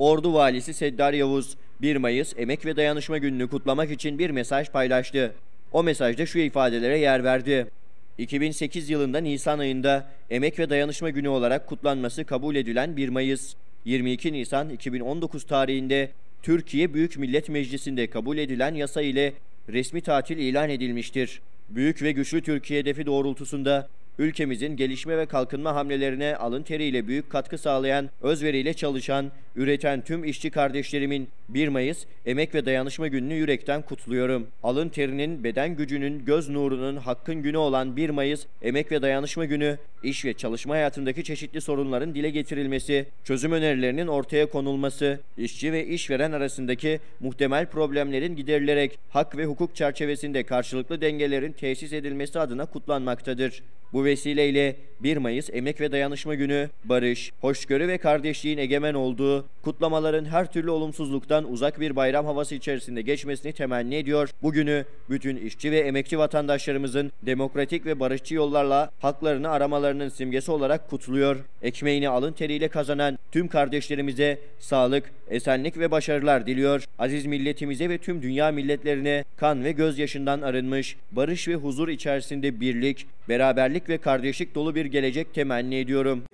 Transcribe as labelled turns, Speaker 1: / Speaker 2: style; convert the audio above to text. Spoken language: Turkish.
Speaker 1: Ordu Valisi Seddar Yavuz 1 Mayıs Emek ve Dayanışma Günü'nü kutlamak için bir mesaj paylaştı. O mesajda şu ifadelere yer verdi. 2008 yılında Nisan ayında Emek ve Dayanışma Günü olarak kutlanması kabul edilen 1 Mayıs, 22 Nisan 2019 tarihinde Türkiye Büyük Millet Meclisi'nde kabul edilen yasa ile resmi tatil ilan edilmiştir. Büyük ve güçlü Türkiye hedefi doğrultusunda ülkemizin gelişme ve kalkınma hamlelerine alın teriyle büyük katkı sağlayan, özveriyle çalışan, üreten tüm işçi kardeşlerimin 1 Mayıs Emek ve Dayanışma Günü'nü yürekten kutluyorum. Alın terinin, beden gücünün, göz nurunun, hakkın günü olan 1 Mayıs Emek ve Dayanışma Günü, iş ve çalışma hayatındaki çeşitli sorunların dile getirilmesi, çözüm önerilerinin ortaya konulması, işçi ve işveren arasındaki muhtemel problemlerin giderilerek hak ve hukuk çerçevesinde karşılıklı dengelerin tesis edilmesi adına kutlanmaktadır. Bu vesileyle 1 Mayıs Emek ve Dayanışma Günü, barış, hoşgörü ve kardeşliğin egemen olduğu, kutlamaların her türlü olumsuzluktan uzak bir bayram havası içerisinde geçmesini temenni ediyor. Bugünü bütün işçi ve emekçi vatandaşlarımızın demokratik ve barışçı yollarla haklarını aramalarının simgesi olarak kutluyor. Ekmeğini alın teriyle kazanan tüm kardeşlerimize sağlık, esenlik ve başarılar diliyor. Aziz milletimize ve tüm dünya milletlerine kan ve gözyaşından arınmış, barış ve huzur içerisinde birlik, beraberlik ve kardeşlik dolu bir gelecek temenni ediyorum.